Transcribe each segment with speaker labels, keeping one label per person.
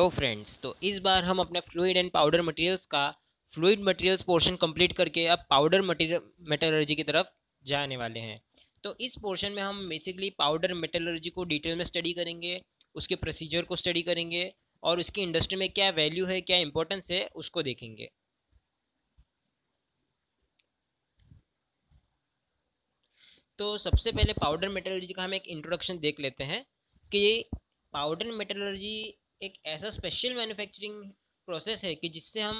Speaker 1: hello friends तो इस बार हम अपने फ्लूड एंड पाउडर मटेरियल्स का फ्लूड मटेरियल्स पोर्शन कंप्लीट करके अब पाउडर मेटलर्जी की तरफ जाने वाले हैं तो इस पोर्शन में हम बेसिकली पाउडर मेटलर्जी को डिटेल में स्टडी करेंगे उसके प्रोसीजर को स्टडी करेंगे और उसकी इंडस्ट्री में क्या वैल्यू है क्या इंपॉर्टेंस है उसको देखेंगे तो सबसे पहले पाउडर मेटलर्जी का हम एक इंट्रोडक्शन देख लेते हैं कि पाउडर मेटलर्जी एक ऐसा स्पेशल मैन्युफैक्चरिंग प्रोसेस है कि जिससे हम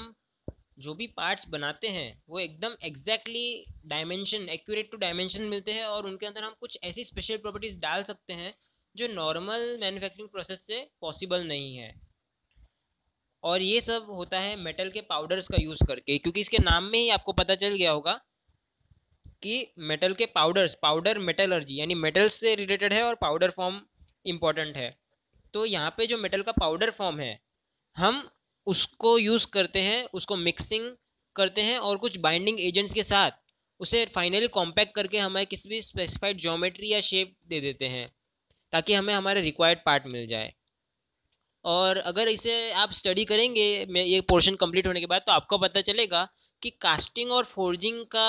Speaker 1: जो भी पार्ट्स बनाते हैं वो एकदम exactly dimension accurate to dimension मिलते हैं और उनके अंदर हम कुछ ऐसी स्पेशल प्रॉपर्टीज़ डाल सकते हैं जो नॉर्मल मैन्युफैक्चरिंग प्रोसेस से पॉसिबल नहीं है और ये सब होता है मेटल के पाउडर्स का यूज़ करके क्योंकि इसके नाम में ही आपको पता चल गया होगा कि मेटल के पाउडर्स पाउडर मेटलर्जी यानी मेटल्स से रिलेटेड है और पाउडर फॉर्म इम्पॉर्टेंट है तो यहाँ पे जो मेटल का पाउडर फॉर्म है हम उसको यूज़ करते हैं उसको मिक्सिंग करते हैं और कुछ बाइंडिंग एजेंट्स के साथ उसे फाइनली कॉम्पैक्ट करके हमें किसी भी स्पेसिफाइड जोमेट्री या शेप दे देते हैं ताकि हमें हमारे रिक्वायर्ड पार्ट मिल जाए और अगर इसे आप स्टडी करेंगे ये पोर्शन कंप्लीट होने के बाद तो आपको पता चलेगा कि कास्टिंग और फोर्जिंग का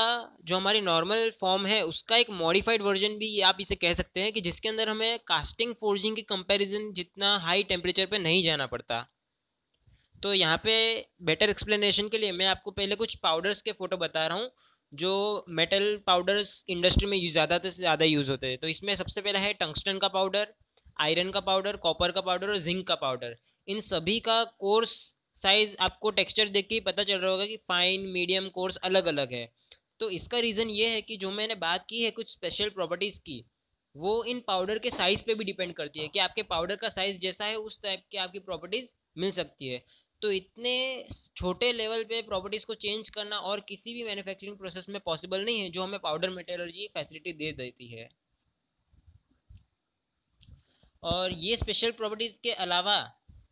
Speaker 1: जो हमारी नॉर्मल फॉर्म है उसका एक मॉडिफाइड वर्जन भी आप इसे कह सकते हैं कि जिसके अंदर हमें कास्टिंग फोर्जिंग के कंपैरिजन जितना हाई टेम्परेचर पे नहीं जाना पड़ता तो यहाँ पे बेटर एक्सप्लेनेशन के लिए मैं आपको पहले कुछ पाउडर्स के फ़ोटो बता रहा हूँ जो मेटल पाउडर्स इंडस्ट्री में ज़्यादा से ज़्यादा यूज़ होते हैं तो इसमें सबसे पहला है टंगस्टन का पाउडर आयरन का पाउडर कॉपर का पाउडर और जिंक का पाउडर इन सभी का कोर्स साइज आपको टेक्सचर देख के पता चल रहा होगा कि फाइन मीडियम कोर्स अलग अलग है तो इसका रीज़न ये है कि जो मैंने बात की है कुछ स्पेशल प्रॉपर्टीज़ की वो इन पाउडर के साइज़ पे भी डिपेंड करती है कि आपके पाउडर का साइज़ जैसा है उस टाइप की आपकी प्रॉपर्टीज़ मिल सकती है तो इतने छोटे लेवल पे प्रॉपर्टीज़ को चेंज करना और किसी भी मैन्युफैक्चरिंग प्रोसेस में पॉसिबल नहीं है जो हमें पाउडर मेटेरोलॉजी फैसिलिटी दे देती है और ये स्पेशल प्रॉपर्टीज़ के अलावा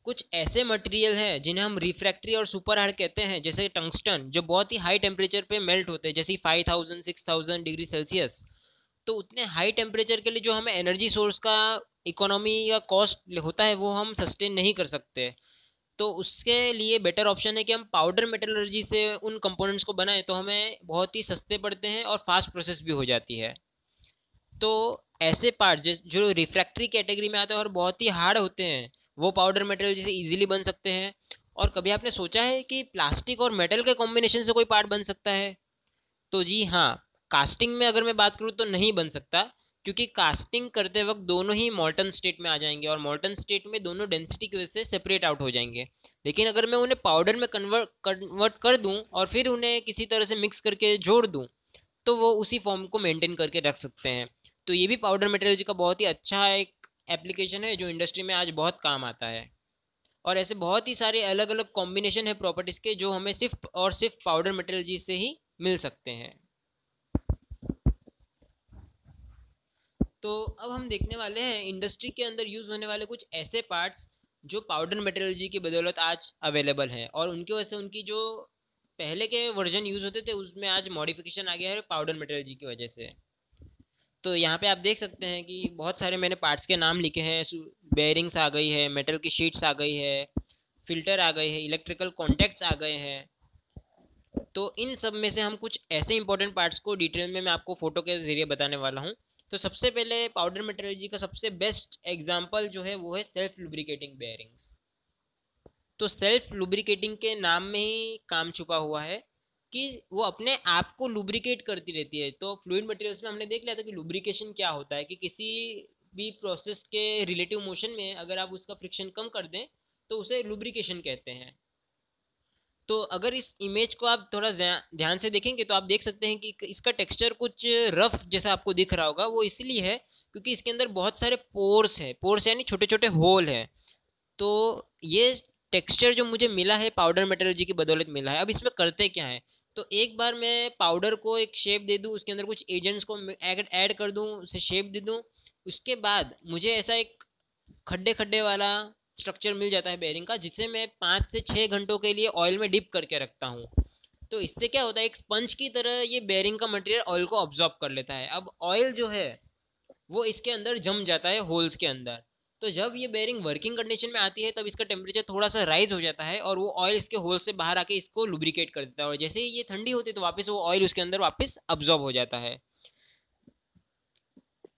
Speaker 1: कुछ ऐसे मटेरियल हैं जिन्हें हम रिफ्रैक्टरी और सुपर हार्ड कहते हैं जैसे टंगस्टन जो बहुत ही हाई टेम्परेचर पे मेल्ट होते हैं जैसे five thousand six thousand degree Celsius तो उतने हाई टेम्परेचर के लिए जो हमें एनर्जी सोर्स का इकोनॉमी या कॉस्ट होता है वो हम सस्टेन नहीं कर सकते तो उसके लिए बेटर ऑप्शन है कि हम पाउडर मेटलर्जी से उन कंपोनेंट्स को बनाएं तो हमें बहुत ही सस्ते पड़ते हैं और फास्ट प्रोसेस भी हो जाती है तो ऐसे पार्ट जो रिफ्रैक्टरी कैटेगरी में आते हैं और बहुत ही हार्ड होते हैं वो पाउडर मेटेरियल जिसे ईजिली बन सकते हैं और कभी आपने सोचा है कि प्लास्टिक और मेटल के कॉम्बिनेशन से कोई पार्ट बन सकता है तो जी हाँ कास्टिंग में अगर मैं बात करूँ तो नहीं बन सकता क्योंकि कास्टिंग करते वक्त दोनों ही मॉल्टन स्टेट में आ जाएंगे और मॉल्टन स्टेट में दोनों डेंसिटी की वजह से सेपरेट आउट हो जाएंगे लेकिन अगर मैं उन्हें पाउडर में कन्वर्ट कन्वर्ट कर दूं और फिर उन्हें किसी तरह से मिक्स करके जोड़ दूं तो वो उसी फॉर्म को मेंटेन करके रख सकते हैं तो ये भी पाउडर मटेरियल का बहुत ही अच्छा एक एप्लीकेशन है जो इंडस्ट्री में आज बहुत काम आता है और ऐसे बहुत ही सारे अलग अलग कॉम्बिनेशन है प्रॉपर्टीज़ के जो हमें सिर्फ और सिर्फ पाउडर जी से ही मिल सकते हैं तो अब हम देखने वाले हैं इंडस्ट्री के अंदर यूज़ होने वाले कुछ ऐसे पार्ट्स जो पाउडर जी की बदौलत आज अवेलेबल है और उनकी वजह से उनकी जो पहले के वर्जन यूज़ होते थे उसमें आज मॉडिफिकेशन आ गया है पाउडर जी की वजह से तो यहाँ पे आप देख सकते हैं कि बहुत सारे मैंने पार्ट्स के नाम लिखे हैं बेयरिंग्स आ गई है मेटल की शीट्स आ गई है फिल्टर आ गए हैं इलेक्ट्रिकल कॉन्टैक्ट्स आ गए हैं तो इन सब में से हम कुछ ऐसे इंपॉर्टेंट पार्ट्स को डिटेल में मैं आपको फोटो के जरिए बताने वाला हूँ तो सबसे पहले पाउडर मेटोलॉजी का सबसे बेस्ट एग्जाम्पल जो है वो है सेल्फ लुब्रिकेटिंग बेयरिंग्स तो सेल्फ लुब्रिकेटिंग के नाम में ही काम छुपा हुआ है कि वो अपने आप को लुब्रिकेट करती रहती है तो फ्लूड मटेरियल्स में हमने देख लिया था कि लुब्रिकेशन क्या होता है कि किसी भी प्रोसेस के रिलेटिव मोशन में अगर आप उसका फ्रिक्शन कम कर दें तो उसे लुब्रिकेशन कहते हैं तो अगर इस इमेज को आप थोड़ा ध्यान से देखेंगे तो आप देख सकते हैं कि इसका टेक्सचर कुछ रफ जैसा आपको दिख रहा होगा वो इसलिए है क्योंकि इसके अंदर बहुत सारे पोर्स हैं पोर्स यानी छोटे छोटे होल हैं तो ये टेक्सचर जो मुझे मिला है पाउडर मेटलर्जी की बदौलत मिला है अब इसमें करते क्या है तो एक बार मैं पाउडर को एक शेप दे दूँ उसके अंदर कुछ एजेंट्स को ऐड कर दूँ उसे शेप दे दूँ उसके बाद मुझे ऐसा एक खड्डे खड्डे वाला स्ट्रक्चर मिल जाता है बेयरिंग का जिसे मैं पाँच से छः घंटों के लिए ऑयल में डिप करके रखता हूँ तो इससे क्या होता है एक स्पंज की तरह ये बेयरिंग का मटेरियल ऑयल को ऑब्जॉर्ब कर लेता है अब ऑयल जो है वो इसके अंदर जम जाता है होल्स के अंदर तो जब ये बेयरिंग वर्किंग कंडीशन में आती है तब इसका टेम्परेचर थोड़ा सा राइज हो जाता है और वो ऑयल इसके होल से बाहर आके इसको लुब्रिकेट कर देता है और जैसे ही ये ठंडी होती है तो वापस वो ऑयल उसके अंदर वापस अब्जॉर्ब हो जाता है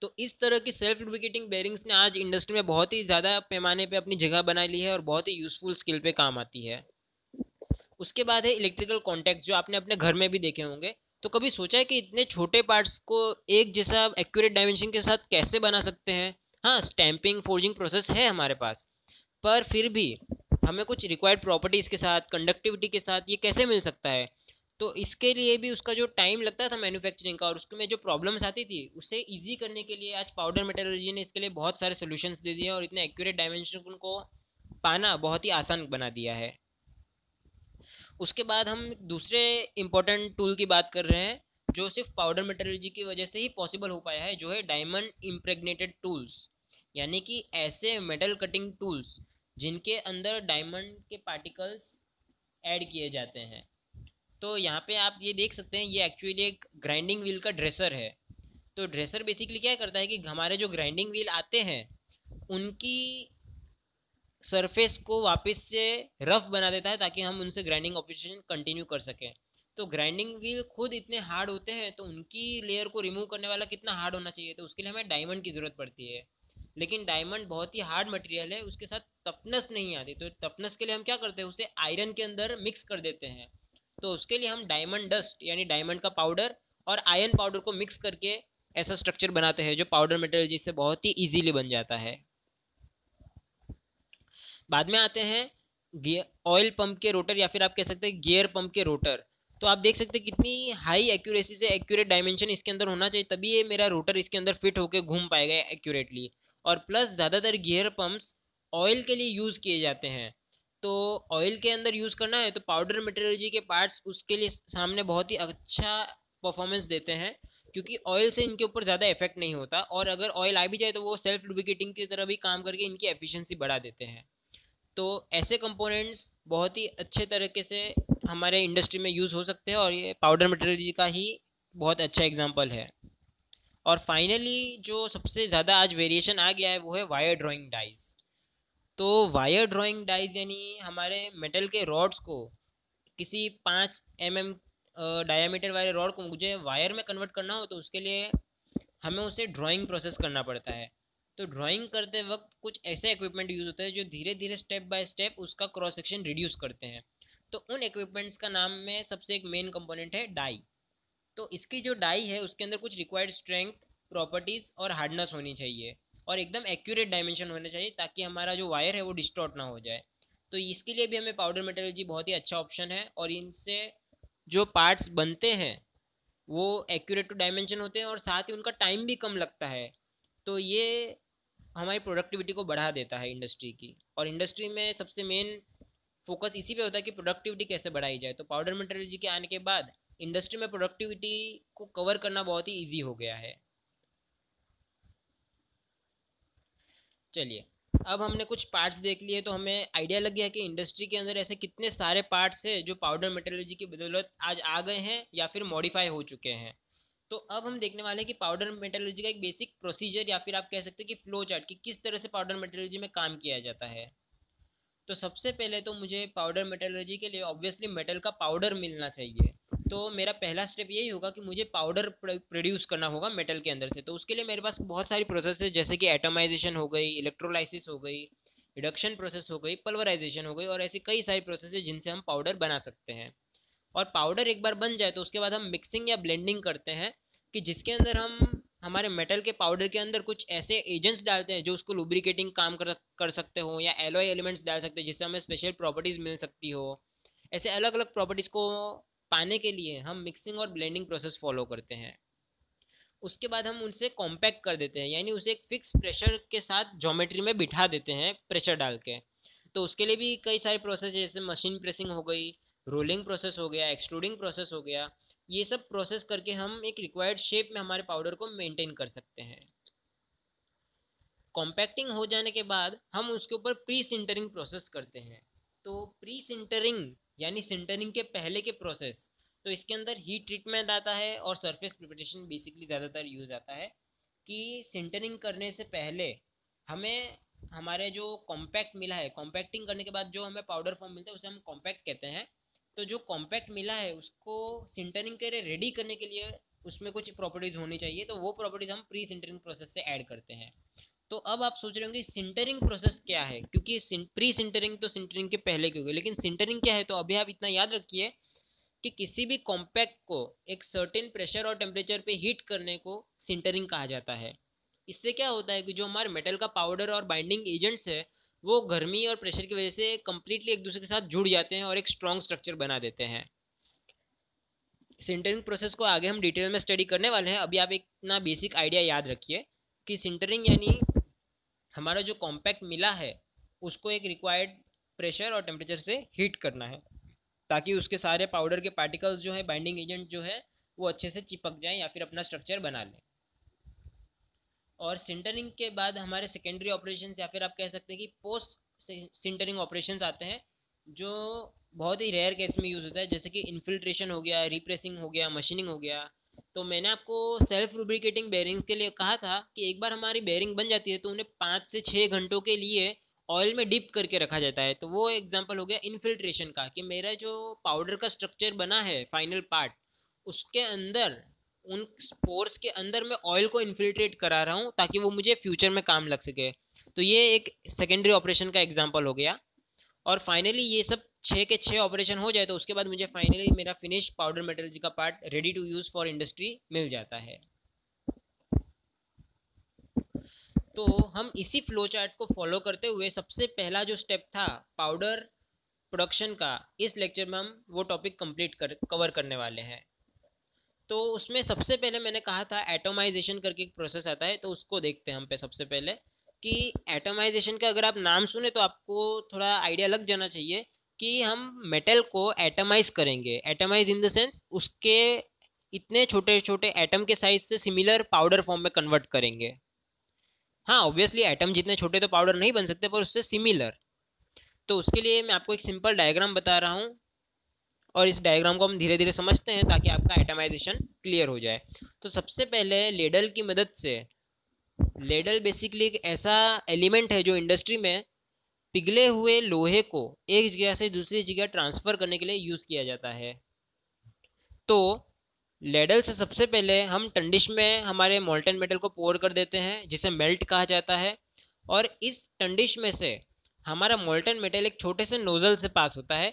Speaker 1: तो इस तरह की सेल्फ लुब्रिकेटिंग बेयरिंग्स ने आज इंडस्ट्री में बहुत ही ज़्यादा पैमाने पर अपनी जगह बना ली है और बहुत ही यूजफुल स्किल पर काम आती है उसके बाद है इलेक्ट्रिकल कॉन्टैक्ट जो आपने अपने घर में भी देखे होंगे तो कभी सोचा है कि इतने छोटे पार्ट्स को एक जैसा एक्यूरेट डायमेंशन के साथ कैसे बना सकते हैं हाँ स्टैंपिंग फोर्जिंग प्रोसेस है हमारे पास पर फिर भी हमें कुछ रिक्वायर्ड प्रॉपर्टीज़ के साथ कंडक्टिविटी के साथ ये कैसे मिल सकता है तो इसके लिए भी उसका जो टाइम लगता था मैन्युफैक्चरिंग का और उसके में जो प्रॉब्लम्स आती थी उसे इजी करने के लिए आज पाउडर मेटलर्जी ने इसके लिए बहुत सारे सोल्यूशंस दे दिए और इतने एक्यूरेट डायमेंशन को पाना बहुत ही आसान बना दिया है उसके बाद हम दूसरे इम्पोर्टेंट टूल की बात कर रहे हैं जो सिर्फ पाउडर मेटलर्जी की वजह से ही पॉसिबल हो पाया है जो है डायमंड इम्प्रेगनेटेड टूल्स यानी कि ऐसे मेटल कटिंग टूल्स जिनके अंदर डायमंड के पार्टिकल्स ऐड किए जाते हैं तो यहाँ पे आप ये देख सकते हैं ये एक्चुअली एक ग्राइंडिंग व्हील का ड्रेसर है तो ड्रेसर बेसिकली क्या करता है कि हमारे जो ग्राइंडिंग व्हील आते हैं उनकी सरफेस को वापस से रफ बना देता है ताकि हम उनसे ग्राइंडिंग ऑपरेशन कंटिन्यू कर सकें तो ग्राइंडिंग व्हील खुद इतने हार्ड होते हैं तो उनकी लेयर को रिमूव करने वाला कितना हार्ड होना चाहिए तो उसके लिए हमें डायमंड की ज़रूरत पड़ती है लेकिन डायमंड बहुत ही हार्ड मटेरियल है उसके साथ टफनेस नहीं आती तो टफनेस के लिए हम क्या करते हैं उसे आयरन के अंदर मिक्स कर देते हैं तो उसके लिए हम डायमंड डस्ट यानी डायमंड का पाउडर और आयरन पाउडर को मिक्स करके ऐसा स्ट्रक्चर बनाते हैं जो पाउडर मटेरियल जिससे बहुत ही इजीली बन जाता है बाद में आते हैं ऑयल पंप के रोटर या फिर आप कह सकते हैं गियर पंप के रोटर तो आप देख सकते हैं कितनी हाई एक्यूरेसी से एक्यूरेट डायमेंशन इसके अंदर होना चाहिए तभी ये मेरा रोटर इसके अंदर फिट होकर घूम पाएगा एक्यूरेटली और प्लस ज़्यादातर गियर पम्प्स ऑयल के लिए यूज़ किए जाते हैं तो ऑयल के अंदर यूज़ करना है तो पाउडर मटेरियोलॉजी के पार्ट्स उसके लिए सामने बहुत ही अच्छा परफॉर्मेंस देते हैं क्योंकि ऑयल से इनके ऊपर ज़्यादा इफेक्ट नहीं होता और अगर ऑयल आ भी जाए तो वो सेल्फ लुबिकेटिंग की तरह भी काम करके इनकी एफिशिएंसी बढ़ा देते हैं तो ऐसे कंपोनेंट्स बहुत ही अच्छे तरीके से हमारे इंडस्ट्री में यूज़ हो सकते हैं और ये पाउडर मेटलर्जी का ही बहुत अच्छा एग्जाम्पल है और फाइनली जो सबसे ज़्यादा आज वेरिएशन आ गया है वो है वायर ड्राइंग डाइज तो वायर ड्राइंग डाइज यानी हमारे मेटल के रॉड्स को किसी पाँच एम एम डायामीटर वाले रॉड को मुझे वायर में कन्वर्ट करना हो तो उसके लिए हमें उसे ड्राइंग प्रोसेस करना पड़ता है तो ड्राइंग करते वक्त कुछ ऐसे इक्विपमेंट यूज़ होते हैं जो धीरे धीरे स्टेप बाय स्टेप उसका क्रॉस सेक्शन रिड्यूस करते हैं तो उन इक्विपमेंट्स का नाम में सबसे एक मेन कंपोनेंट है डाई तो इसकी जो डाई है उसके अंदर कुछ रिक्वायर्ड स्ट्रेंथ प्रॉपर्टीज़ और हार्डनेस होनी चाहिए और एकदम एक्यूरेट डायमेंशन होना चाहिए ताकि हमारा जो वायर है वो डिस्टॉर्ट ना हो जाए तो इसके लिए भी हमें पाउडर मेटलर्जी बहुत ही अच्छा ऑप्शन है और इनसे जो पार्ट्स बनते हैं वो एक्यूरेट टू डायमेंशन होते हैं और साथ ही उनका टाइम भी कम लगता है तो ये हमारी प्रोडक्टिविटी को बढ़ा देता है इंडस्ट्री की और इंडस्ट्री में सबसे मेन फोकस इसी पे होता है कि प्रोडक्टिविटी कैसे बढ़ाई जाए तो पाउडर मेटोलॉजी के आने के बाद इंडस्ट्री में प्रोडक्टिविटी को कवर करना बहुत ही ईजी हो गया है चलिए अब हमने कुछ पार्ट्स देख लिए तो हमें आइडिया लग गया कि इंडस्ट्री के अंदर ऐसे कितने सारे पार्ट्स हैं जो पाउडर मेटोलॉजी की बदौलत आज आ गए हैं या फिर मॉडिफाई हो चुके हैं तो अब हम देखने वाले हैं कि पाउडर मेटोलॉजी का एक बेसिक प्रोसीजर या फिर आप कह सकते हैं कि फ्लो चार्ट कि किस तरह से पाउडर मेटोलॉजी में काम किया जाता है तो सबसे पहले तो मुझे पाउडर मेटलर्जी के लिए ऑब्वियसली मेटल का पाउडर मिलना चाहिए तो मेरा पहला स्टेप यही होगा कि मुझे पाउडर प्रोड्यूस करना होगा मेटल के अंदर से तो उसके लिए मेरे पास बहुत सारी प्रोसेस है जैसे कि एटमाइजेशन हो गई इलेक्ट्रोलाइसिस हो गई रिडक्शन प्रोसेस हो गई पल्वराइजेशन हो गई और ऐसी कई सारी प्रोसेस है जिनसे हम पाउडर बना सकते हैं और पाउडर एक बार बन जाए तो उसके बाद हम मिक्सिंग या ब्लेंडिंग करते हैं कि जिसके अंदर हम हमारे मेटल के पाउडर के अंदर कुछ ऐसे एजेंट्स डालते हैं जो उसको लुब्रिकेटिंग काम कर कर सकते हो या एलोय एलिमेंट्स डाल सकते हैं जिससे हमें स्पेशल प्रॉपर्टीज़ मिल सकती हो ऐसे अलग अलग प्रॉपर्टीज़ को पाने के लिए हम मिक्सिंग और ब्लेंडिंग प्रोसेस फॉलो करते हैं उसके बाद हम उनसे कॉम्पैक्ट कर देते हैं यानी उसे एक फिक्स प्रेशर के साथ जोमेट्री में बिठा देते हैं प्रेशर डाल के तो उसके लिए भी कई सारे प्रोसेस जैसे मशीन प्रेसिंग हो गई रोलिंग प्रोसेस हो गया एक्सट्रूडिंग प्रोसेस हो गया ये सब प्रोसेस करके हम एक रिक्वायर्ड शेप में हमारे पाउडर को मेंटेन कर सकते हैं कॉम्पैक्टिंग हो जाने के बाद हम उसके ऊपर प्री सिंटरिंग प्रोसेस करते हैं तो प्री सिंटरिंग यानी सिंटरिंग के पहले के प्रोसेस तो इसके अंदर हीट ट्रीटमेंट आता है और सरफेस प्रिपरेशन बेसिकली ज़्यादातर यूज आता है कि सिंटरिंग करने से पहले हमें हमारे जो कॉम्पैक्ट मिला है कॉम्पैक्टिंग करने के बाद जो हमें पाउडर फॉर्म मिलता है उसे हम कॉम्पैक्ट कहते हैं तो जो कॉम्पैक्ट मिला है उसको सिंटरिंग के रेडी करने के लिए उसमें कुछ प्रॉपर्टीज़ होनी चाहिए तो वो प्रॉपर्टीज़ हम प्री सिंटरिंग प्रोसेस से ऐड करते हैं तो अब आप सोच रहे होंगे सिंटरिंग प्रोसेस क्या है क्योंकि प्री सिंटरिंग तो सिंटरिंग के पहले होगी लेकिन सिंटरिंग क्या है तो अभी आप इतना याद रखिए कि किसी भी कॉम्पैक्ट को एक सर्टेन प्रेशर और टेम्परेचर पे हीट करने को सिंटरिंग कहा जाता है इससे क्या होता है कि जो हमारे मेटल का पाउडर और बाइंडिंग एजेंट्स है वो गर्मी और प्रेशर की वजह से कम्प्लीटली एक दूसरे के साथ जुड़ जाते हैं और एक स्ट्रॉन्ग स्ट्रक्चर बना देते हैं सिंटरिंग प्रोसेस को आगे हम डिटेल में स्टडी करने वाले हैं अभी आप एक ना बेसिक आइडिया याद रखिए कि सिंटरिंग यानी हमारा जो कॉम्पैक्ट मिला है उसको एक रिक्वायर्ड प्रेशर और टेम्परेचर से हीट करना है ताकि उसके सारे पाउडर के पार्टिकल्स जो है बाइंडिंग एजेंट जो है वो अच्छे से चिपक जाएं या फिर अपना स्ट्रक्चर बना लें और सिंटरिंग के बाद हमारे सेकेंडरी ऑपरेशन या फिर आप कह सकते हैं कि पोस्ट सिंटरिंग ऑपरेशन आते हैं जो बहुत ही रेयर केस में यूज़ होता है जैसे कि इन्फिल्ट्रेशन हो गया रिप्रेसिंग हो गया मशीनिंग हो गया तो मैंने आपको सेल्फ रूब्रिकेटिंग बेयरिंग्स के लिए कहा था कि एक बार हमारी बेरिंग बन जाती है तो उन्हें पाँच से छः घंटों के लिए ऑयल में डिप करके रखा जाता है तो वो एग्जाम्पल हो गया इन्फिल्ट्रेशन का कि मेरा जो पाउडर का स्ट्रक्चर बना है फाइनल पार्ट उसके अंदर उन पोर्स के अंदर मैं ऑयल को इन्फिल्ट्रेट करा रहा हूँ ताकि वो मुझे फ्यूचर में काम लग सके तो ये एक सेकेंडरी ऑपरेशन का एग्जाम्पल हो गया और फाइनली ये सब छः के छः ऑपरेशन हो जाए तो उसके बाद मुझे फाइनली मेरा फिनिश पाउडर मेटलर्जी का part ready to use for industry मिल जाता है तो हम इसी फ्लो चार्ट को फॉलो करते हुए सबसे पहला जो स्टेप था पाउडर प्रोडक्शन का इस लेक्चर में हम वो टॉपिक कंप्लीट कर कवर करने वाले हैं तो उसमें सबसे पहले मैंने कहा था एटोमाइजेशन करके एक प्रोसेस आता है तो उसको देखते हैं हम पे सबसे पहले कि एटोमाइजेशन का अगर आप नाम सुने तो आपको थोड़ा आइडिया लग जाना चाहिए कि हम मेटल को एटमाइज करेंगे एटमाइज इन द सेंस उसके इतने छोटे छोटे एटम के साइज से सिमिलर पाउडर फॉर्म में कन्वर्ट करेंगे हाँ ऑब्वियसली एटम जितने छोटे तो पाउडर नहीं बन सकते पर उससे सिमिलर तो उसके लिए मैं आपको एक सिंपल डायग्राम बता रहा हूँ और इस डायग्राम को हम धीरे धीरे समझते हैं ताकि आपका आइटमाइजेशन क्लियर हो जाए तो सबसे पहले लेडल की मदद से लेडल बेसिकली एक ऐसा एलिमेंट है जो इंडस्ट्री में पिघले हुए लोहे को एक जगह से दूसरी जगह ट्रांसफ़र करने के लिए यूज़ किया जाता है तो लेडल से सबसे पहले हम टंडिश में हमारे मोल्टन मेटल को पोर कर देते हैं जिसे मेल्ट कहा जाता है और इस टंडिश में से हमारा मोल्टन मेटल एक छोटे से नोज़ल से पास होता है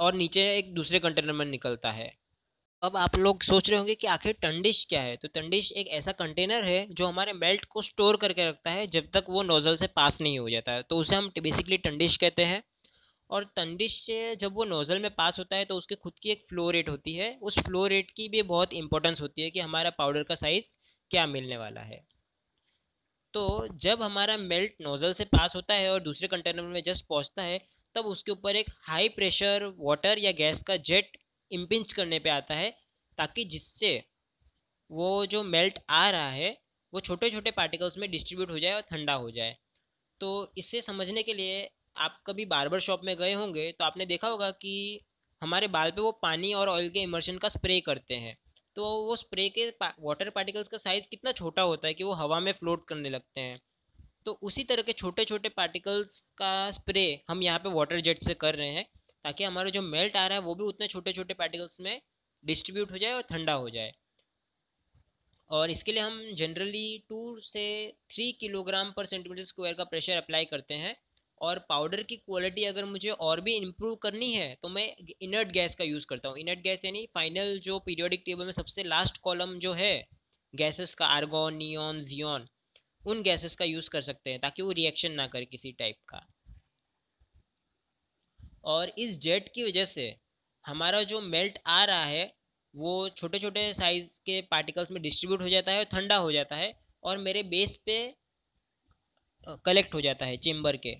Speaker 1: और नीचे एक दूसरे कंटेनर में निकलता है अब आप लोग सोच रहे होंगे कि आखिर टंडिश क्या है तो टंडिश एक ऐसा कंटेनर है जो हमारे मेल्ट को स्टोर करके रखता है जब तक वो नोज़ल से पास नहीं हो जाता है तो उसे हम बेसिकली टंडिश कहते हैं और टंडिश से जब वो नोज़ल में पास होता है तो उसके खुद की एक फ्लो रेट होती है उस फ्लो रेट की भी बहुत इंपॉर्टेंस होती है कि हमारा पाउडर का साइज़ क्या मिलने वाला है तो जब हमारा मेल्ट नोज़ल से पास होता है और दूसरे कंटेनर में जस्ट पहुंचता है तब उसके ऊपर एक हाई प्रेशर वाटर या गैस का जेट इम्पिंच करने पे आता है ताकि जिससे वो जो मेल्ट आ रहा है वो छोटे छोटे पार्टिकल्स में डिस्ट्रीब्यूट हो जाए और ठंडा हो जाए तो इसे समझने के लिए आप कभी बार्बर शॉप में गए होंगे तो आपने देखा होगा कि हमारे बाल पे वो पानी और ऑयल के इमर्शन का स्प्रे करते हैं तो वो स्प्रे के वाटर पार्टिकल्स का साइज़ कितना छोटा होता है कि वो हवा में फ्लोट करने लगते हैं तो उसी तरह के छोटे छोटे पार्टिकल्स का स्प्रे हम यहाँ पे वाटर जेट से कर रहे हैं ताकि हमारा जो मेल्ट आ रहा है वो भी उतने छोटे छोटे पार्टिकल्स में डिस्ट्रीब्यूट हो जाए और ठंडा हो जाए और इसके लिए हम जनरली टू से three kilogram per centimetre square का प्रेशर अप्लाई करते हैं और पाउडर की क्वालिटी अगर मुझे और भी इम्प्रूव करनी है तो मैं इनर्ट गैस का यूज़ करता हूँ इनर्ट गैस यानी फाइनल जो पीरियोडिक टेबल में सबसे लास्ट कॉलम जो है गैसेस का आर्गोन नियॉन जियॉन उन गैसेस का यूज़ कर सकते हैं ताकि वो रिएक्शन ना करे किसी टाइप का और इस जेट की वजह से हमारा जो मेल्ट आ रहा है वो छोटे छोटे साइज़ के पार्टिकल्स में डिस्ट्रीब्यूट हो जाता है और ठंडा हो जाता है और मेरे बेस पे कलेक्ट हो जाता है चेम्बर के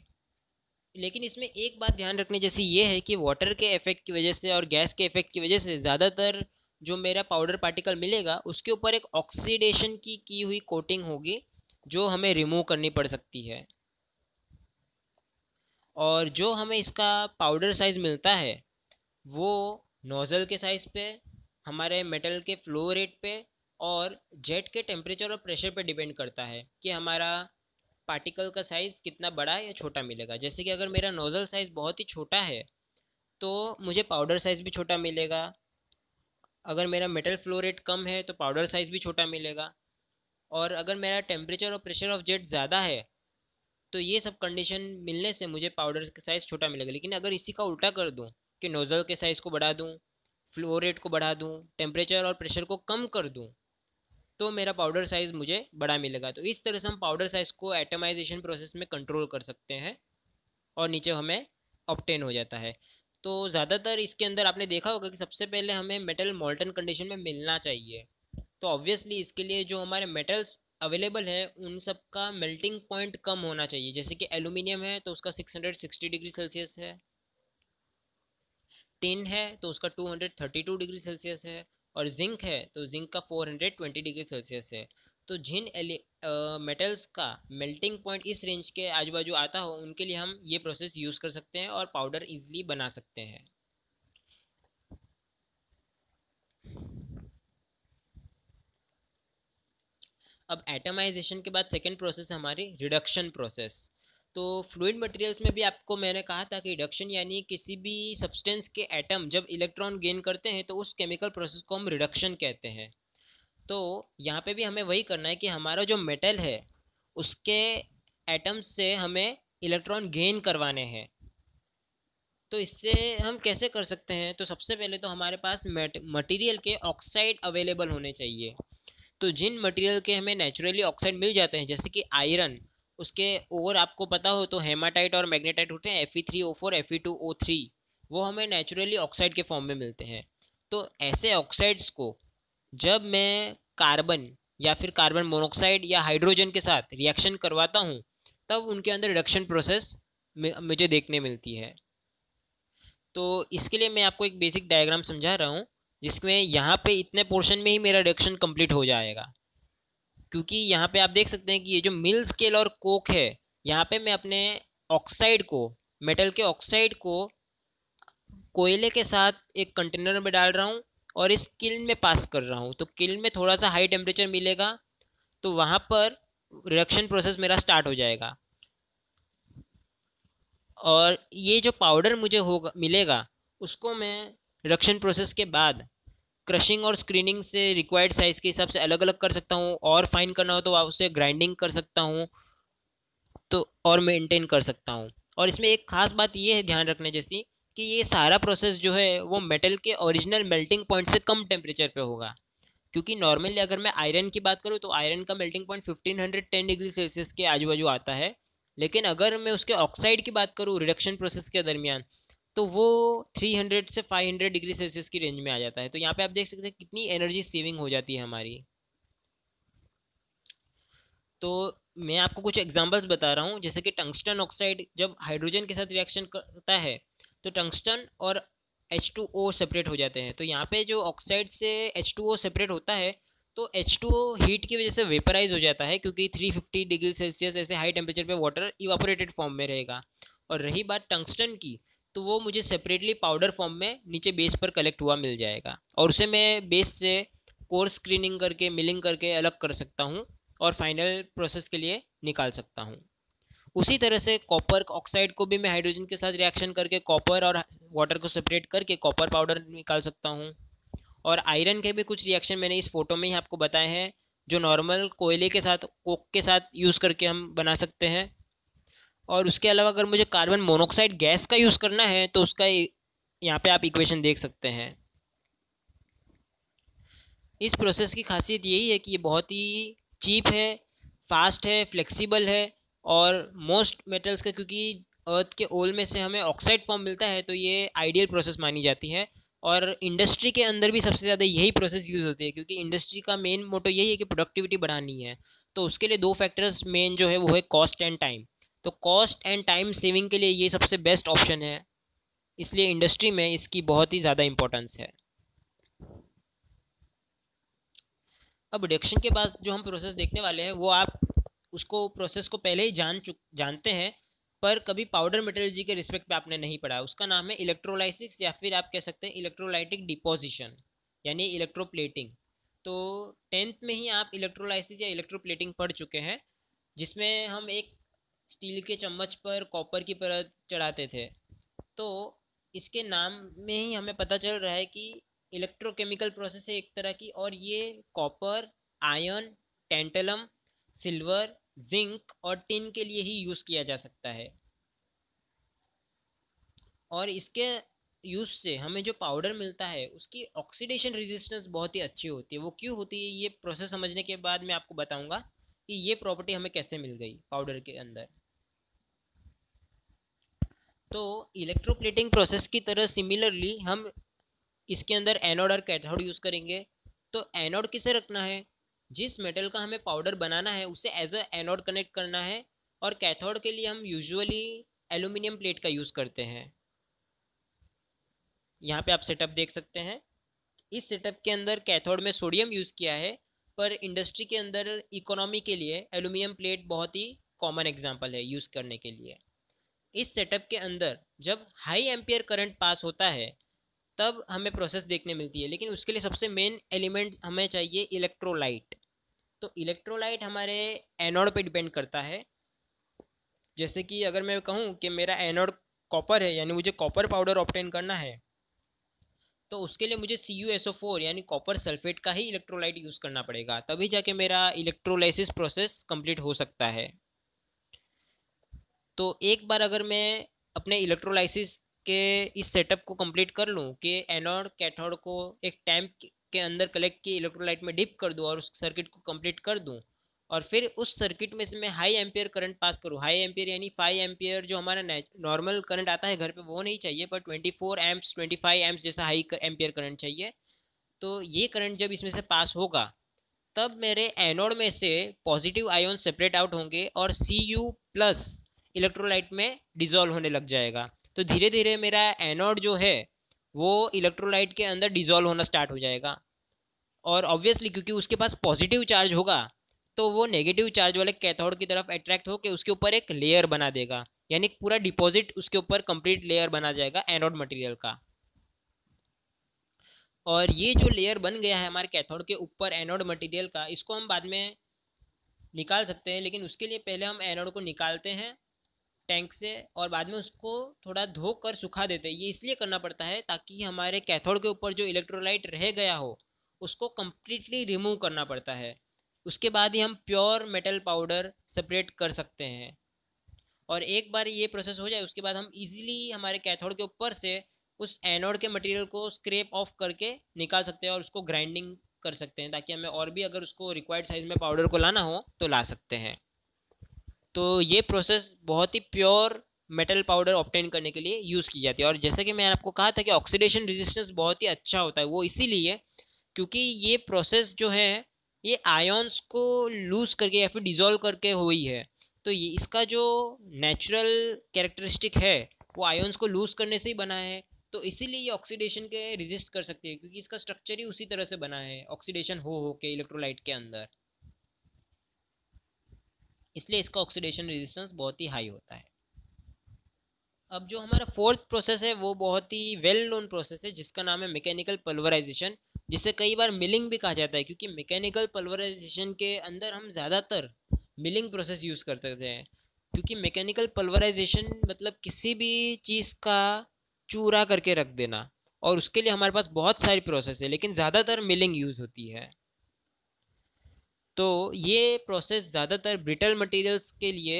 Speaker 1: लेकिन इसमें एक बात ध्यान रखने जैसी ये है कि वाटर के इफेक्ट की वजह से और गैस के इफेक्ट की वजह से ज़्यादातर जो मेरा पाउडर पार्टिकल मिलेगा उसके ऊपर एक ऑक्सीडेशन की की हुई कोटिंग होगी जो हमें रिमूव करनी पड़ सकती है और जो हमें इसका पाउडर साइज़ मिलता है वो नोज़ल के साइज़ पे हमारे मेटल के फ्लो रेट पे और जेट के टेम्परेचर और प्रेशर पे डिपेंड करता है कि हमारा पार्टिकल का साइज़ कितना बड़ा या छोटा मिलेगा जैसे कि अगर मेरा नोज़ल साइज़ बहुत ही छोटा है तो मुझे पाउडर साइज़ भी छोटा मिलेगा अगर मेरा मेटल फ्लो रेट कम है तो पाउडर साइज़ भी छोटा मिलेगा और अगर मेरा टेम्परेचर और प्रेशर ऑफ जेट ज़्यादा है तो ये सब कंडीशन मिलने से मुझे पाउडर का साइज़ छोटा मिलेगा लेकिन अगर इसी का उल्टा कर दूँ कि नोज़ल के साइज़ को बढ़ा दूँ फ्लो रेट को बढ़ा दूँ टेम्परेचर और प्रेशर को कम कर दूँ तो मेरा पाउडर साइज़ मुझे बड़ा मिलेगा तो इस तरह से हम पाउडर साइज़ को एटमाइजेशन प्रोसेस में कंट्रोल कर सकते हैं और नीचे हमें ऑप्टेन हो जाता है तो ज़्यादातर इसके अंदर आपने देखा होगा कि सबसे पहले हमें मेटल मोल्टन कंडीशन में मिलना चाहिए तो ऑब्वियसली इसके लिए जो हमारे मेटल्स अवेलेबल है उन सब का मेल्टिंग पॉइंट कम होना चाहिए जैसे कि एलुमिनियम है तो उसका 660 डिग्री सेल्सियस है टिन है तो उसका 232 डिग्री सेल्सियस है और जिंक है तो जिंक का 420 डिग्री सेल्सियस है तो जिन मेटल्स का मेल्टिंग पॉइंट इस रेंज के आजू बाजू आता हो उनके लिए हम ये प्रोसेस यूज़ कर सकते हैं और पाउडर ईजिली बना सकते हैं अब एटमाइजेशन के बाद सेकेंड प्रोसेस हमारी रिडक्शन प्रोसेस तो फ्लूड मटेरियल्स में भी आपको मैंने कहा था कि रिडक्शन यानी किसी भी सब्सटेंस के एटम जब इलेक्ट्रॉन गेन करते हैं तो उस केमिकल प्रोसेस को हम रिडक्शन कहते हैं तो यहाँ पे भी हमें वही करना है कि हमारा जो मेटल है उसके एटम्स से हमें इलेक्ट्रॉन गेन करवाने हैं तो इससे हम कैसे कर सकते हैं तो सबसे पहले तो हमारे पास मटीरियल के ऑक्साइड अवेलेबल होने चाहिए तो जिन मटेरियल के हमें नेचुरली ऑक्साइड मिल जाते हैं जैसे कि आयरन उसके और आपको पता हो तो हेमाटाइट और मैग्नेटाइट होते हैं F E three O four F E two O three वो हमें नेचुरली ऑक्साइड के फॉर्म में मिलते हैं तो ऐसे ऑक्साइड्स को जब मैं कार्बन या फिर कार्बन मोनोक्साइड या हाइड्रोजन के साथ रिएक्शन करवाता हूँ तब उनके अंदर रिडक्शन प्रोसेस मुझे देखने मिलती है तो इसके लिए मैं आपको एक बेसिक डायग्राम समझा रहा हूँ जिसमें यहाँ पे इतने पोर्शन में ही मेरा रिडक्शन कंप्लीट हो जाएगा क्योंकि यहाँ पे आप देख सकते हैं कि ये जो मिल स्केल और कोक है यहाँ पे मैं अपने ऑक्साइड को मेटल के ऑक्साइड को कोयले के साथ एक कंटेनर में डाल रहा हूँ और इस किल्न में पास कर रहा हूँ तो किल्न में थोड़ा सा हाई टेम्परेचर मिलेगा तो वहाँ पर रिडक्शन प्रोसेस मेरा स्टार्ट हो जाएगा और ये जो पाउडर मुझे होगा मिलेगा उसको मैं रक्षण प्रोसेस के बाद क्रशिंग और स्क्रीनिंग से रिक्वायर्ड साइज़ के हिसाब से अलग अलग कर सकता हूँ और फाइन करना हो तो उसे ग्राइंडिंग कर सकता हूँ तो और मेंटेन कर सकता हूँ और इसमें एक ख़ास बात ये है ध्यान रखने जैसी कि ये सारा प्रोसेस जो है वो मेटल के ओरिजिनल मेल्टिंग पॉइंट से कम टेम्परेचर पर होगा क्योंकि नॉर्मली अगर मैं आयरन की बात करूँ तो आयरन का melting point fifteen hundred ten degree Celsius के आजू बाजू आता है लेकिन अगर मैं उसके ऑक्साइड की बात करूँ रिडक्शन प्रोसेस के दरमियान तो वो 300 से 500 डिग्री सेल्सियस की रेंज में आ जाता है तो यहाँ पे आप देख सकते हैं कितनी एनर्जी सेविंग हो जाती है हमारी तो मैं आपको कुछ एग्जांपल्स बता रहा हूँ जैसे कि टंगस्टन ऑक्साइड जब हाइड्रोजन के साथ रिएक्शन करता है तो टंगस्टन और एच टू ओ सेपरेट हो जाते हैं तो यहाँ पे जो ऑक्साइड से एच टू ओ सेपरेट होता है तो एच टू ओ हीट की वजह से वेपराइज हो जाता है क्योंकि थ्री फिफ्टी डिग्री सेल्सियस ऐसे हाई टेम्परेचर पे वाटर इवापोरेटेड फॉर्म में रहेगा और रही बात टंगस्टन की तो वो मुझे सेपरेटली पाउडर फॉर्म में नीचे बेस पर कलेक्ट हुआ मिल जाएगा और उसे मैं बेस से कोर स्क्रीनिंग करके मिलिंग करके अलग कर सकता हूँ और फाइनल प्रोसेस के लिए निकाल सकता हूँ उसी तरह से कॉपर ऑक्साइड को भी मैं हाइड्रोजन के साथ रिएक्शन करके कॉपर और वाटर को सेपरेट करके कॉपर पाउडर निकाल सकता हूँ और आयरन के भी कुछ रिएक्शन मैंने इस फोटो में ही आपको बताए हैं जो नॉर्मल कोयले के साथ कोक के साथ यूज़ करके हम बना सकते हैं और उसके अलावा अगर मुझे कार्बन मोनोक्साइड गैस का यूज़ करना है तो उसका यहाँ पे आप इक्वेशन देख सकते हैं इस प्रोसेस की खासियत यही है कि ये बहुत ही चीप है फास्ट है फ्लेक्सिबल है और मोस्ट मेटल्स का क्योंकि अर्थ के ओल में से हमें ऑक्साइड फॉर्म मिलता है तो ये आइडियल प्रोसेस मानी जाती है और इंडस्ट्री के अंदर भी सबसे ज़्यादा यही प्रोसेस यूज़ होती है क्योंकि इंडस्ट्री का मेन मोटो यही है कि प्रोडक्टिविटी बढ़ानी है तो उसके लिए दो फैक्टर्स मेन जो है वो है कॉस्ट एंड टाइम तो कॉस्ट एंड टाइम सेविंग के लिए ये सबसे बेस्ट ऑप्शन है इसलिए इंडस्ट्री में इसकी बहुत ही ज़्यादा इम्पोर्टेंस है अब डिडक्शन के बाद जो हम प्रोसेस देखने वाले हैं वो आप उसको प्रोसेस को पहले ही जान चुक जानते हैं पर कभी पाउडर मेटोलॉजी के रिस्पेक्ट पे आपने नहीं पढ़ा उसका नाम है इलेक्ट्रोलाइसिस या फिर आप कह सकते हैं इलेक्ट्रोलाइटिक डिपोजिशन यानी इलेक्ट्रोप्लेटिंग तो टेंथ में ही आप इलेक्ट्रोलाइसिस या इलेक्ट्रोप्लेटिंग पढ़ चुके हैं जिसमें हम एक स्टील के चम्मच पर कॉपर की परत चढ़ाते थे तो इसके नाम में ही हमें पता चल रहा है कि इलेक्ट्रोकेमिकल प्रोसेस है एक तरह की और ये copper iron tantalum silver zinc और टिन के लिए ही यूज़ किया जा सकता है और इसके यूज़ से हमें जो पाउडर मिलता है उसकी ऑक्सीडेशन रेजिस्टेंस बहुत ही अच्छी होती है वो क्यों होती है ये प्रोसेस समझने के बाद मैं आपको बताऊंगा कि ये प्रॉपर्टी हमें कैसे मिल गई पाउडर के अंदर तो इलेक्ट्रोप्लेटिंग प्रोसेस की तरह सिमिलरली हम इसके अंदर एनोड और कैथोड यूज़ करेंगे तो एनोड किसे रखना है जिस मेटल का हमें पाउडर बनाना है उसे एज अ एनोड कनेक्ट करना है और कैथोड के लिए हम यूजुअली एल्यूमिनियम प्लेट का यूज़ करते हैं यहाँ पे आप सेटअप देख सकते हैं इस सेटअप के अंदर कैथोड में सोडियम यूज़ किया है पर इंडस्ट्री के अंदर इकोनॉमी के लिए एल्यूमिनियम प्लेट बहुत ही कॉमन एग्जाम्पल है यूज़ करने के लिए इस सेटअप के अंदर जब हाई एम्पियर करंट पास होता है तब हमें प्रोसेस देखने मिलती है लेकिन उसके लिए सबसे मेन एलिमेंट हमें चाहिए इलेक्ट्रोलाइट तो इलेक्ट्रोलाइट हमारे एनोड पे डिपेंड करता है जैसे कि अगर मैं कहूँ कि मेरा एनोड कॉपर है यानी मुझे कॉपर पाउडर ऑप्टेन करना है तो उसके लिए मुझे C U S O four यानी कॉपर सल्फेट का ही इलेक्ट्रोलाइट यूज़ करना पड़ेगा तभी जाके मेरा इलेक्ट्रोलाइसिस प्रोसेस कंप्लीट हो सकता है तो एक बार अगर मैं अपने इलेक्ट्रोलाइसिस के इस सेटअप को कंप्लीट कर लूँ कि एनोड कैथोड को एक टैंप के अंदर कलेक्ट की इलेक्ट्रोलाइट में डिप कर दूँ और उस सर्किट को कंप्लीट कर दूँ और फिर उस सर्किट में से मैं हाई एम्पियर करंट पास करूँ हाई एम्पियर यानी फाइव एम्पियर जो हमारा नॉर्मल करंट आता है घर पे वो नहीं चाहिए पर twenty four amps twenty five amps जैसा हाई एम्पियर करंट चाहिए तो ये करंट जब इसमें से पास होगा तब मेरे एनोड में से पॉजिटिव आयोन सेपरेट आउट होंगे और सी यू प्लस इलेक्ट्रोलाइट में डिजोल्व होने लग जाएगा तो धीरे धीरे मेरा एनोड जो है वो इलेक्ट्रोलाइट के अंदर डिजोल्व होना स्टार्ट हो जाएगा और ऑब्वियसली क्योंकि उसके पास पॉजिटिव चार्ज होगा तो वो नेगेटिव चार्ज वाले कैथोड की तरफ अट्रैक्ट होकर उसके ऊपर एक लेयर बना देगा यानी पूरा डिपॉजिट उसके ऊपर कंप्लीट लेयर बना जाएगा एनोड मटेरियल का और ये जो लेयर बन गया है हमारे कैथोड के ऊपर एनोड मटेरियल का इसको हम बाद में निकाल सकते हैं लेकिन उसके लिए पहले हम एनोड को निकालते हैं टैंक से और बाद में उसको थोड़ा धो कर सुखा देते हैं ये इसलिए करना पड़ता है ताकि हमारे कैथोड के ऊपर जो इलेक्ट्रोलाइट रह गया हो उसको कम्प्लीटली रिमूव करना पड़ता है उसके बाद ही हम प्योर मेटल पाउडर सेपरेट कर सकते हैं और एक बार ये प्रोसेस हो जाए उसके बाद हम इजीली हमारे कैथोड के ऊपर से उस एनोड के मटेरियल को स्क्रेप ऑफ करके निकाल सकते हैं और उसको ग्राइंडिंग कर सकते हैं ताकि हमें और भी अगर उसको रिक्वायर्ड साइज़ में पाउडर को लाना हो तो ला सकते हैं तो ये प्रोसेस बहुत ही प्योर मेटल पाउडर ऑप्टेन करने के लिए यूज़ की जाती है और जैसे कि मैंने आपको कहा था कि ऑक्सीडेशन रेजिस्टेंस बहुत ही अच्छा होता है वो इसीलिए क्योंकि ये प्रोसेस जो है ये आयोन्स को लूज करके या फिर डिज़ोल्व करके हुई है तो ये इसका जो नेचुरल कैरेक्टरिस्टिक है वो आयोन्स को लूज करने से ही बना है तो इसीलिए ये ऑक्सीडेशन के रेजिस्ट कर सकती है क्योंकि इसका स्ट्रक्चर ही उसी तरह से बना है ऑक्सीडेशन हो हो के इलेक्ट्रोलाइट के अंदर इसलिए इसका ऑक्सीडेशन रेजिस्टेंस बहुत ही हाई होता है अब जो हमारा फोर्थ प्रोसेस है वो बहुत ही वेल नोन प्रोसेस है जिसका नाम है मैकेनिकल पल्वराइजेशन जिसे कई बार मिलिंग भी कहा जाता है क्योंकि मैकेनिकल पल्वराइजेशन के अंदर हम ज़्यादातर मिलिंग प्रोसेस यूज़ करते हैं क्योंकि मैकेनिकल पल्वराइजेशन मतलब किसी भी चीज़ का चूरा करके रख देना और उसके लिए हमारे पास बहुत सारी प्रोसेस है लेकिन ज़्यादातर मिलिंग यूज़ होती है तो ये प्रोसेस ज़्यादातर ब्रिटल मटेरियल्स के लिए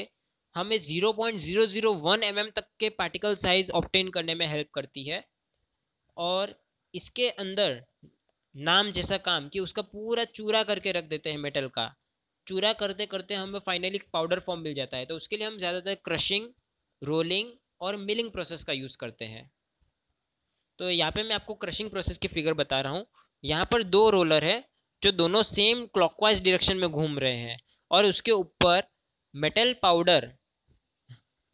Speaker 1: हमें 0.001 पॉइंट mm तक के पार्टिकल साइज ऑप्टेन करने में हेल्प करती है और इसके अंदर नाम जैसा काम कि उसका पूरा चूरा करके रख देते हैं मेटल का चूरा करते करते हमें फाइनली पाउडर फॉर्म मिल जाता है तो उसके लिए हम ज़्यादातर क्रशिंग रोलिंग और मिलिंग प्रोसेस का यूज़ करते हैं तो यहाँ पे मैं आपको क्रशिंग प्रोसेस की फिगर बता रहा हूँ यहाँ पर दो रोलर है जो दोनों सेम क्लॉकवाइज डायरेक्शन में घूम रहे हैं और उसके ऊपर मेटल पाउडर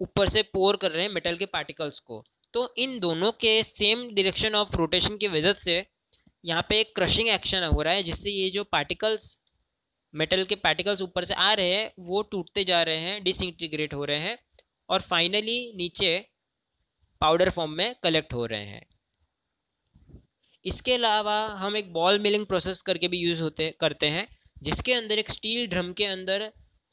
Speaker 1: ऊपर से पोर कर रहे हैं मेटल के पार्टिकल्स को तो इन दोनों के सेम डायरेक्शन ऑफ रोटेशन की वजह से यहाँ पे एक क्रशिंग एक्शन हो रहा है जिससे ये जो पार्टिकल्स मेटल के पार्टिकल्स ऊपर से आ रहे हैं वो टूटते जा रहे हैं डिसइंटीग्रेट हो रहे हैं और फाइनली नीचे पाउडर फॉर्म में कलेक्ट हो रहे हैं इसके अलावा हम एक बॉल मिलिंग प्रोसेस करके भी यूज़ होते करते हैं जिसके अंदर एक स्टील ड्रम के अंदर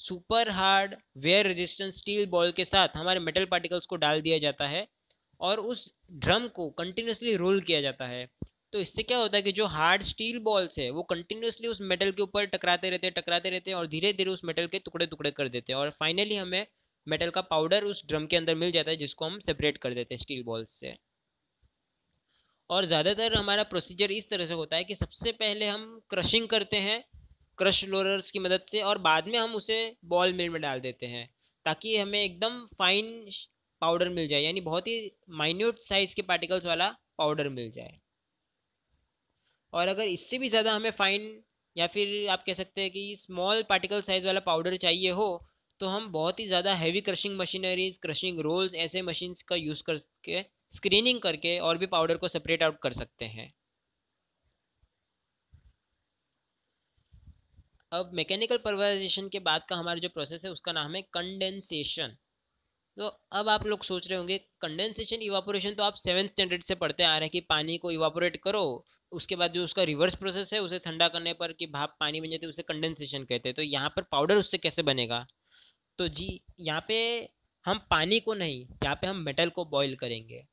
Speaker 1: super hard wear resistance steel ball के साथ हमारे मेटल पार्टिकल्स को डाल दिया जाता है और उस ड्रम को कंटिन्यूसली रोल किया जाता है तो इससे क्या होता है कि जो हार्ड स्टील बॉल्स है वो कंटिन्यूसली उस मेटल के ऊपर टकराते रहते हैं टकराते रहते हैं और धीरे धीरे उस मेटल के टुकड़े टुकड़े कर देते हैं और फाइनली हमें मेटल का पाउडर उस ड्रम के अंदर मिल जाता है जिसको हम सेपरेट कर देते हैं स्टील बॉल्स से और ज़्यादातर हमारा प्रोसीजर इस तरह से होता है कि सबसे पहले हम क्रशिंग करते हैं क्रश रोलर्स की मदद से और बाद में हम उसे बॉल मिल में डाल देते हैं ताकि हमें एकदम फाइन पाउडर मिल जाए यानी बहुत ही माइन्यूट साइज़ के पार्टिकल्स वाला पाउडर मिल जाए और अगर इससे भी ज़्यादा हमें फाइन या फिर आप कह सकते हैं कि स्मॉल पार्टिकल साइज़ वाला पाउडर चाहिए हो तो हम बहुत ही ज़्यादा heavy crushing machineries crushing rolls ऐसे मशीन्स का यूज़ करके स्क्रीनिंग करके और भी पाउडर को सेपरेट आउट कर सकते हैं अब मैकेनिकल पर्वराइजेशन के बाद का हमारा जो प्रोसेस है उसका नाम है कंडेंसेशन तो अब आप लोग सोच रहे होंगे कंडेंसेशन इवापोरेशन तो आप सेवन स्टैंडर्ड से पढ़ते आ रहे हैं कि पानी को इवापोरेट करो उसके बाद जो उसका रिवर्स प्रोसेस है उसे ठंडा करने पर कि भाप पानी बन जाते उसे कंडेंसेशन कहते हैं तो यहाँ पर पाउडर उससे कैसे बनेगा तो जी यहाँ पे हम पानी को नहीं यहाँ पे हम मेटल को बॉयल करेंगे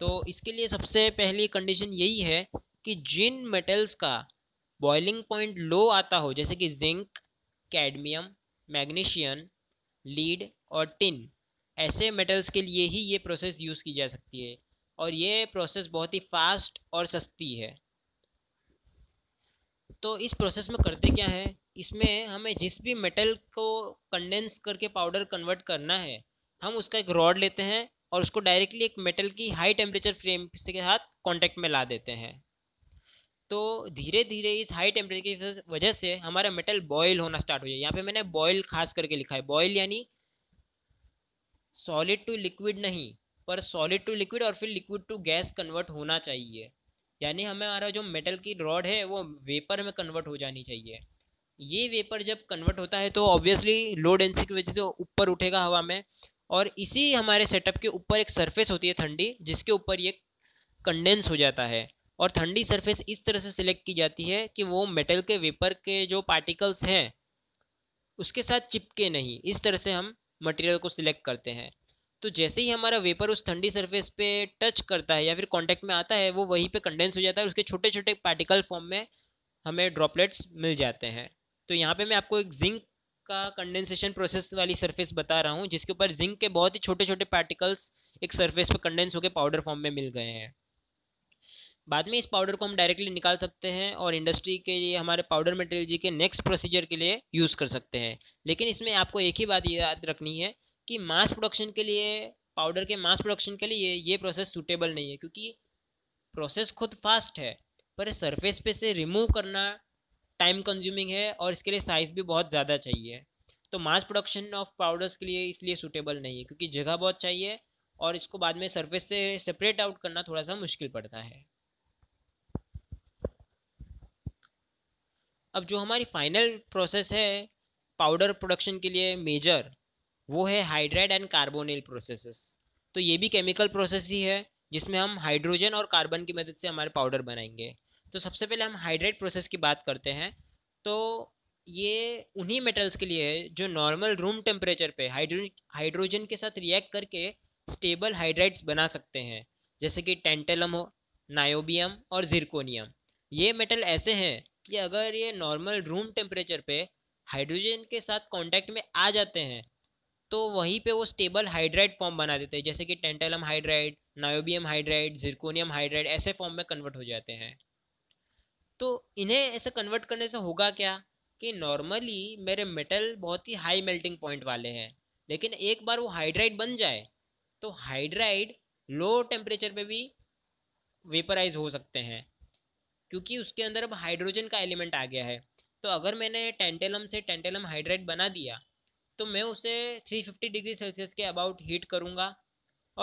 Speaker 1: तो इसके लिए सबसे पहली कंडीशन यही है कि जिन मेटल्स का बॉइलिंग पॉइंट लो आता हो जैसे कि जिंक कैडमियम मैग्नीशियम लीड और टिन ऐसे मेटल्स के लिए ही ये प्रोसेस यूज़ की जा सकती है और ये प्रोसेस बहुत ही फास्ट और सस्ती है तो इस प्रोसेस में करते क्या है इसमें हमें जिस भी मेटल को कंडेंस करके पाउडर कन्वर्ट करना है हम उसका एक रॉड लेते हैं और उसको डायरेक्टली एक मेटल की हाई टेम्परेचर फ्रेम के साथ कांटेक्ट में ला देते हैं तो धीरे धीरे इस हाई टेम्परेचर की वजह से हमारा मेटल बॉयल होना स्टार्ट हो जाए यहाँ पे मैंने बॉयल खास करके लिखा है बॉयल यानी सॉलिड टू लिक्विड नहीं पर सॉलिड टू लिक्विड और फिर लिक्विड टू गैस कन्वर्ट होना चाहिए यानी हमें हमारा जो मेटल की रॉड है वो वेपर में कन्वर्ट हो जानी चाहिए ये वेपर जब कन्वर्ट होता है तो ऑब्वियसली लो डेंसिटी की वजह से ऊपर उठेगा हवा में और इसी हमारे सेटअप के ऊपर एक सरफेस होती है ठंडी जिसके ऊपर ये कंडेंस हो जाता है और ठंडी सरफेस इस तरह से सिलेक्ट की जाती है कि वो मेटल के वेपर के जो पार्टिकल्स हैं उसके साथ चिपके नहीं इस तरह से हम मटेरियल को सिलेक्ट करते हैं तो जैसे ही हमारा वेपर उस ठंडी सरफेस पे टच करता है या फिर कांटेक्ट में आता है वो वहीं पे कंडेंस हो जाता है उसके छोटे छोटे पार्टिकल फॉर्म में हमें ड्रॉपलेट्स मिल जाते हैं तो यहाँ पे मैं आपको एक जिंक का कंडेंसेशन प्रोसेस वाली सरफेस बता रहा हूँ जिसके ऊपर जिंक के बहुत ही छोटे छोटे पार्टिकल्स एक सरफेस पर कंडेंस होकर पाउडर फॉर्म में मिल गए हैं बाद में इस पाउडर को हम डायरेक्टली निकाल सकते हैं और इंडस्ट्री के लिए हमारे पाउडर जी के नेक्स्ट प्रोसीजर के लिए यूज़ कर सकते हैं लेकिन इसमें आपको एक ही बात याद रखनी है कि मास प्रोडक्शन के लिए पाउडर के मास प्रोडक्शन के लिए ये प्रोसेस सूटेबल नहीं है क्योंकि प्रोसेस खुद फास्ट है पर सरफेस पे से रिमूव करना टाइम कंज्यूमिंग है और इसके लिए साइज़ भी बहुत ज़्यादा चाहिए तो मास प्रोडक्शन ऑफ पाउडर्स के लिए इसलिए सूटेबल नहीं है क्योंकि जगह बहुत चाहिए और इसको बाद में सरफेस से सेपरेट आउट करना थोड़ा सा मुश्किल पड़ता है अब जो हमारी फाइनल प्रोसेस है पाउडर प्रोडक्शन के लिए मेजर वो है हाइड्राइड एंड कार्बोनिल प्रोसेसेस तो ये भी केमिकल प्रोसेस ही है जिसमें हम हाइड्रोजन और कार्बन की मदद से हमारे पाउडर बनाएंगे तो सबसे पहले हम हाइड्रेट प्रोसेस की बात करते हैं तो ये उन्हीं मेटल्स के लिए है जो नॉर्मल रूम टेम्परेचर पे हाइड्रो हाइड्रोजन के साथ रिएक्ट करके स्टेबल हाइड्राइड्स बना सकते हैं जैसे कि टेंटेलम हो नायोबियम और जिरकोनियम ये मेटल ऐसे हैं कि अगर ये नॉर्मल रूम टेम्परेचर पे हाइड्रोजन के साथ कांटेक्ट में आ जाते हैं तो वहीं पे वो स्टेबल हाइड्राइड फॉर्म बना देते हैं जैसे कि tantalum hydride niobium hydride zirconium hydride ऐसे फॉर्म में कन्वर्ट हो जाते हैं तो इन्हें ऐसे कन्वर्ट करने से होगा क्या कि नॉर्मली मेरे मेटल बहुत ही हाई मेल्टिंग पॉइंट वाले हैं लेकिन एक बार वो हाइड्राइड बन जाए तो हाइड्राइड लो टेम्परेचर पे भी वेपराइज हो सकते हैं क्योंकि उसके अंदर अब हाइड्रोजन का एलिमेंट आ गया है तो अगर मैंने टेंटेलम से टेंटेलम हाइड्राइड बना दिया तो मैं उसे 350 डिग्री सेल्सियस के अबाउट हीट करूँगा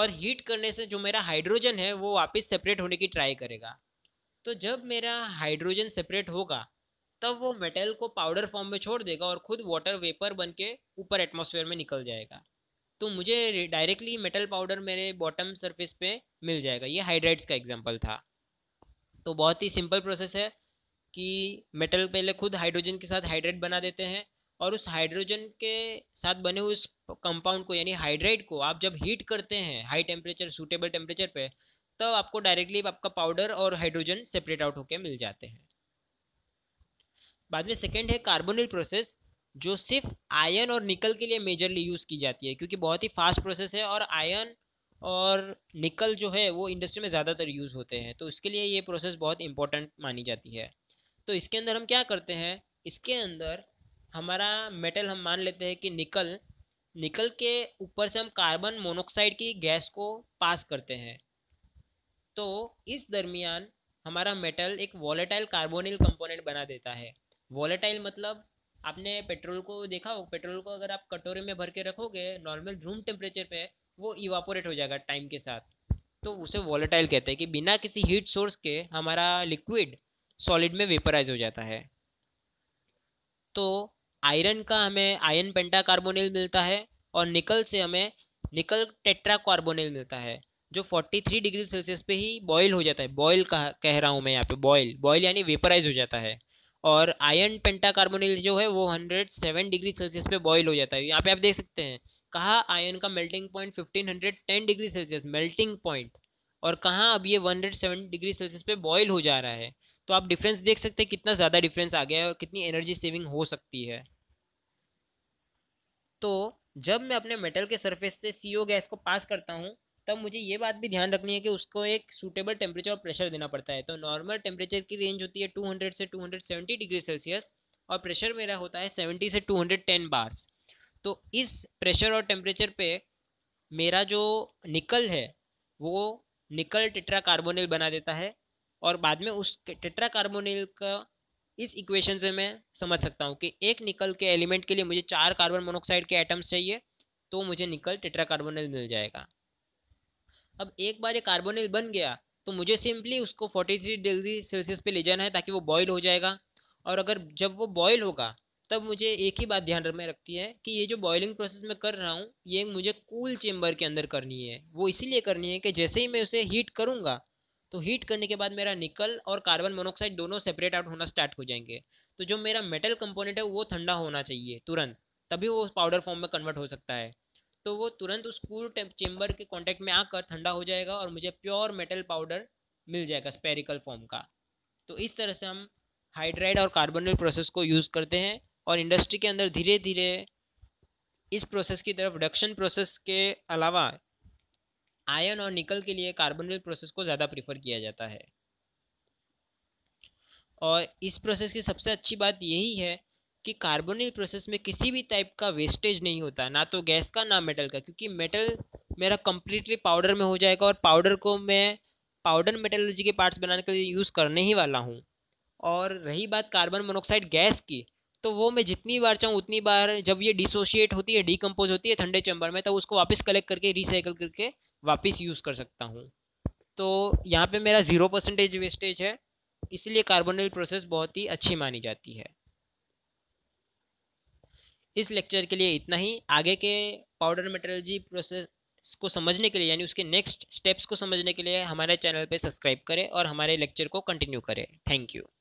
Speaker 1: और हीट करने से जो मेरा हाइड्रोजन है वो वापस सेपरेट होने की ट्राई करेगा तो जब मेरा हाइड्रोजन सेपरेट होगा तब वो मेटल को पाउडर फॉर्म में छोड़ देगा और खुद वाटर वेपर बन के ऊपर एटमोसफेयर में निकल जाएगा तो मुझे डायरेक्टली मेटल पाउडर मेरे बॉटम सरफेस पे मिल जाएगा ये हाइड्राइड्स का एग्जाम्पल था तो बहुत ही सिंपल प्रोसेस है कि मेटल पहले खुद हाइड्रोजन के साथ हाइड्रेट बना देते हैं और उस हाइड्रोजन के साथ बने हुए उस कंपाउंड को यानी हाइड्राइड को आप जब हीट करते हैं हाई टेम्परेचर सूटेबल टेम्परेचर पे तब तो आपको डायरेक्टली आपका पाउडर और हाइड्रोजन सेपरेट आउट होकर मिल जाते हैं बाद में सेकेंड है कार्बोनिल प्रोसेस जो सिर्फ आयन और निकल के लिए मेजरली यूज़ की जाती है क्योंकि बहुत ही फास्ट प्रोसेस है और आयन और निकल जो है वो इंडस्ट्री में ज़्यादातर यूज़ होते हैं तो इसके लिए ये प्रोसेस बहुत इंपॉर्टेंट मानी जाती है तो इसके अंदर हम क्या करते हैं इसके अंदर हमारा मेटल हम मान लेते हैं कि निकल निकल के ऊपर से हम कार्बन मोनोक्साइड की गैस को पास करते हैं तो इस दरमियान हमारा मेटल एक वॉलेटाइल कार्बोनिल कंपोनेंट बना देता है वॉलेटाइल मतलब आपने पेट्रोल को देखा हो पेट्रोल को अगर आप कटोरे में भर के रखोगे नॉर्मल रूम टेम्परेचर पे वो इवापोरेट हो जाएगा टाइम के साथ तो उसे वॉलेटाइल कहते हैं कि बिना किसी हीट सोर्स के हमारा लिक्विड सॉलिड में वेपराइज हो जाता है तो आयरन का हमें आयरन पेंटा कार्बोनिल मिलता है और निकल से हमें निकल टेट्रा कार्बोनिल मिलता है जो 43 डिग्री सेल्सियस पे ही बॉयल हो जाता है बॉयल कह कह रहा हूँ मैं यहाँ पे बॉयल बॉयल यानी वेपराइज हो जाता है और आयन पेंटाकार्बोनिल जो है वो 107 डिग्री सेल्सियस पे बॉयल हो जाता है यहाँ पे आप देख सकते हैं कहाँ आयन का melting point 1510 degree Celsius melting point और कहाँ अब ये 107 डिग्री सेल्सियस पे बॉयल हो जा रहा है तो आप डिफरेंस देख सकते हैं कितना ज़्यादा डिफरेंस आ गया है और कितनी एनर्जी सेविंग हो सकती है तो जब मैं अपने मेटल के सरफेस से सी गैस को पास करता हूँ तब मुझे ये बात भी ध्यान रखनी है कि उसको एक सूटेबल टेम्परेचर और प्रेशर देना पड़ता है तो नॉर्मल टेम्परेचर की रेंज होती है 200 से 270 डिग्री सेल्सियस और प्रेशर मेरा होता है 70 से 210 बार्स तो इस प्रेशर और टेम्परेचर पे मेरा जो निकल है वो निकल टेट्रा कार्बोनिल बना देता है और बाद में उस टेट्रा कार्बोनिल का इस इक्वेशन से मैं समझ सकता हूँ कि एक निकल के एलिमेंट के लिए मुझे चार कार्बन मोनोक्साइड के आइटम्स चाहिए तो मुझे निकल टेट्रा कार्बोनिल मिल जाएगा अब एक बार ये कार्बोनिल बन गया तो मुझे सिंपली उसको 43 डिग्री सेल्सियस पे ले जाना है ताकि वो बॉयल हो जाएगा और अगर जब वो बॉयल होगा तब मुझे एक ही बात ध्यान में रखती है कि ये जो बॉयलिंग प्रोसेस मैं कर रहा हूँ ये मुझे कूल चेम्बर के अंदर करनी है वो इसीलिए करनी है कि जैसे ही मैं उसे हीट करूँगा तो हीट करने के बाद मेरा निकल और कार्बन मोनोक्साइड दोनों सेपरेट आउट होना स्टार्ट हो जाएंगे तो जो मेरा मेटल कंपोनेंट है वो ठंडा होना चाहिए तुरंत तभी वो पाउडर फॉर्म में कन्वर्ट हो सकता है तो वो तुरंत उस कूल चेम्बर के कॉन्टेक्ट में आकर ठंडा हो जाएगा और मुझे प्योर मेटल पाउडर मिल जाएगा स्पेरिकल फॉर्म का तो इस तरह से हम हाइड्राइड और कार्बोनेट प्रोसेस को यूज़ करते हैं और इंडस्ट्री के अंदर धीरे धीरे इस प्रोसेस की तरफ रिडक्शन प्रोसेस के अलावा आयन और निकल के लिए कार्बोनेट प्रोसेस को ज़्यादा प्रीफर किया जाता है और इस प्रोसेस की सबसे अच्छी बात यही है कि कार्बोनिल प्रोसेस में किसी भी टाइप का वेस्टेज नहीं होता ना तो गैस का ना मेटल का क्योंकि मेटल मेरा कम्प्लीटली पाउडर में हो जाएगा और पाउडर को मैं पाउडर मेटलर्जी के पार्ट्स बनाने के लिए यूज़ करने ही वाला हूँ और रही बात कार्बन मोनोक्साइड गैस की तो वो मैं जितनी बार चाहूँ उतनी बार जब ये डिसोशिएट होती है डीकम्पोज होती है ठंडे चैम्बर में तब तो उसको वापस कलेक्ट करके रिसाइकल करके वापस यूज़ कर सकता हूँ तो यहाँ पे मेरा ज़ीरो परसेंटेज वेस्टेज है इसलिए कार्बोनिल प्रोसेस बहुत ही अच्छी मानी जाती है इस लेक्चर के लिए इतना ही आगे के पाउडर मेटलर्जी प्रोसेस को समझने के लिए यानी उसके नेक्स्ट स्टेप्स को समझने के लिए हमारे चैनल पर सब्सक्राइब करें और हमारे लेक्चर को कंटिन्यू करें थैंक यू